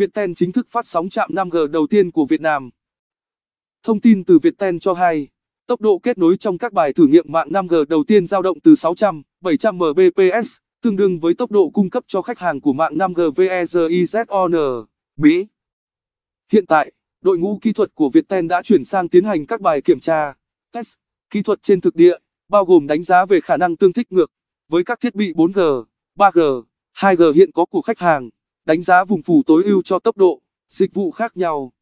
Viettel chính thức phát sóng trạm 5G đầu tiên của Việt Nam. Thông tin từ Viettel cho hay, tốc độ kết nối trong các bài thử nghiệm mạng 5G đầu tiên dao động từ 600, 700 Mbps, tương đương với tốc độ cung cấp cho khách hàng của mạng 5G VEZIZON, Mỹ. Hiện tại, đội ngũ kỹ thuật của Viettel đã chuyển sang tiến hành các bài kiểm tra, test, kỹ thuật trên thực địa, bao gồm đánh giá về khả năng tương thích ngược với các thiết bị 4G, 3G, 2G hiện có của khách hàng đánh giá vùng phủ tối ưu cho tốc độ, dịch vụ khác nhau.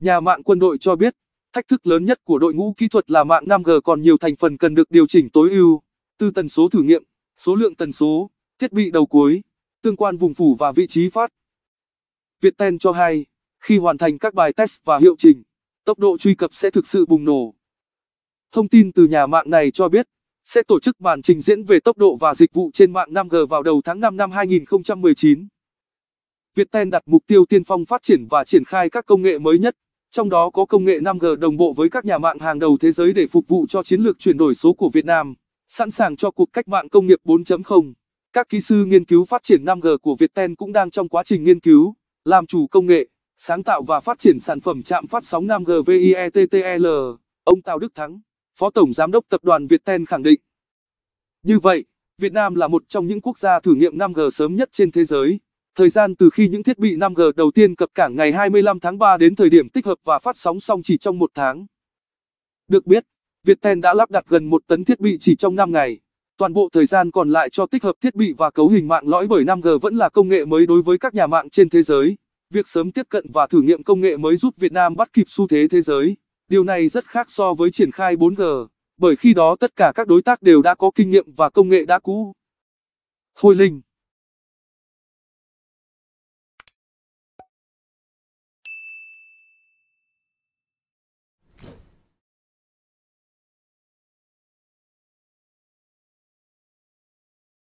Nhà mạng quân đội cho biết, thách thức lớn nhất của đội ngũ kỹ thuật là mạng 5G còn nhiều thành phần cần được điều chỉnh tối ưu, từ tần số thử nghiệm, số lượng tần số, thiết bị đầu cuối, tương quan vùng phủ và vị trí phát. Viettel cho hay, khi hoàn thành các bài test và hiệu chỉnh, tốc độ truy cập sẽ thực sự bùng nổ. Thông tin từ nhà mạng này cho biết, sẽ tổ chức màn trình diễn về tốc độ và dịch vụ trên mạng 5G vào đầu tháng 5 năm 2019. Viettel đặt mục tiêu tiên phong phát triển và triển khai các công nghệ mới nhất, trong đó có công nghệ 5G đồng bộ với các nhà mạng hàng đầu thế giới để phục vụ cho chiến lược chuyển đổi số của Việt Nam, sẵn sàng cho cuộc cách mạng công nghiệp 4.0. Các kỹ sư nghiên cứu phát triển 5G của Viettel cũng đang trong quá trình nghiên cứu, làm chủ công nghệ, sáng tạo và phát triển sản phẩm chạm phát sóng 5G VIETTL. Ông Tào Đức Thắng, Phó Tổng Giám đốc Tập đoàn Viettel khẳng định. Như vậy, Việt Nam là một trong những quốc gia thử nghiệm 5G sớm nhất trên thế giới. Thời gian từ khi những thiết bị 5G đầu tiên cập cảng ngày 25 tháng 3 đến thời điểm tích hợp và phát sóng xong chỉ trong một tháng. Được biết, Viettel đã lắp đặt gần một tấn thiết bị chỉ trong 5 ngày. Toàn bộ thời gian còn lại cho tích hợp thiết bị và cấu hình mạng lõi bởi 5G vẫn là công nghệ mới đối với các nhà mạng trên thế giới. Việc sớm tiếp cận và thử nghiệm công nghệ mới giúp Việt Nam bắt kịp xu thế thế giới. Điều này rất khác so với triển khai 4G, bởi khi đó tất cả các đối tác đều đã có kinh nghiệm và công nghệ đã cũ. Khôi Linh